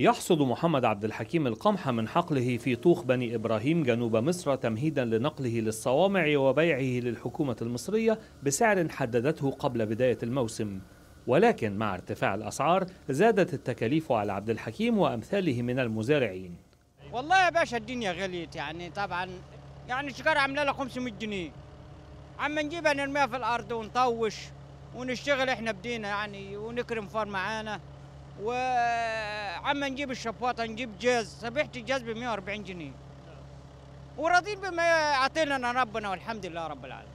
يحصد محمد عبد الحكيم القمح من حقله في طوخ بني إبراهيم جنوب مصر تمهيدا لنقله للصوامع وبيعه للحكومة المصرية بسعر حددته قبل بداية الموسم ولكن مع ارتفاع الأسعار زادت التكاليف على عبد الحكيم وأمثاله من المزارعين والله يا باشا الدنيا غليت يعني طبعا يعني الشجرة عاملة لها 500 جنيه عم نجيبها نرميها في الأرض ونطوش ونشتغل احنا بدينا يعني ونكرم فار معانا و عم نجيب الشباطه نجيب جاز سبحت الجاز ب 140 جنيه وراضين بما اعطينا ربنا والحمد لله رب العالمين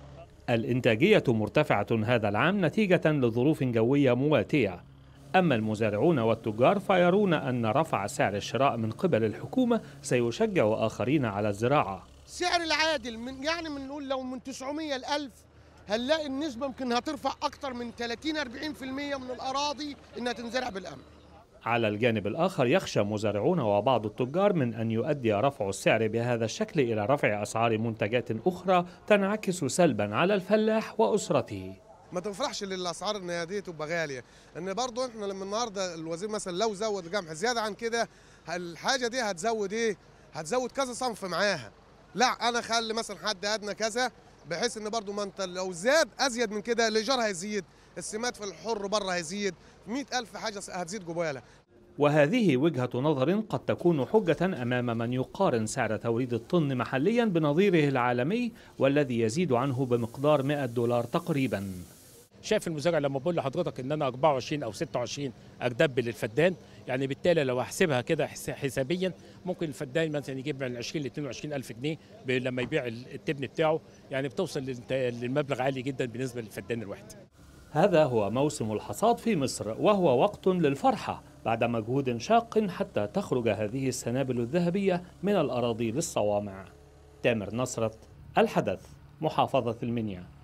الإنتاجية مرتفعة هذا العام نتيجة لظروف جوية مواتية أما المزارعون والتجار فيرون أن رفع سعر الشراء من قبل الحكومة سيشجع آخرين على الزراعة سعر العادل من يعني بنقول لو من 900 ل 1000 هنلاقي النسبة ممكن هترفع أكتر من 30 40% من الأراضي إنها تنزرع بالأمن على الجانب الآخر يخشى مزارعون وبعض التجار من أن يؤدي رفع السعر بهذا الشكل إلى رفع أسعار منتجات أخرى تنعكس سلبا على الفلاح وأسرته ما تنفرحش للاسعار ان هي دي تبقى غاليه ان برضو احنا لما النهارده الوزير مثلا لو زود القمح زياده عن كده الحاجه دي هتزود ايه هتزود كذا صنف معاها لا انا خلي مثلا حد ادنى كذا بحيث ان برضو ما انت لو زاد ازيد من كده الايجار هيزيد السمات في الحر بره هيزيد 100000 حاجه هتزيد جباله. وهذه وجهة نظر قد تكون حجة أمام من يقارن سعر توريد الطن محليا بنظيره العالمي والذي يزيد عنه بمقدار 100 دولار تقريبا شايف المزارع لما بقول لحضرتك ان انا 24 او 26 اجدب الفدان يعني بالتالي لو هحسبها كده حسابيا ممكن الفدان مثلا يجيب من 20 ل 22 الف جنيه لما يبيع التبن بتاعه يعني بتوصل للمبلغ عالي جدا بالنسبه للفدان الواحد هذا هو موسم الحصاد في مصر وهو وقت للفرحه بعد مجهود شاق حتى تخرج هذه السنابل الذهبيه من الاراضي للصوامع تامر نصرت الحدث محافظه المنيا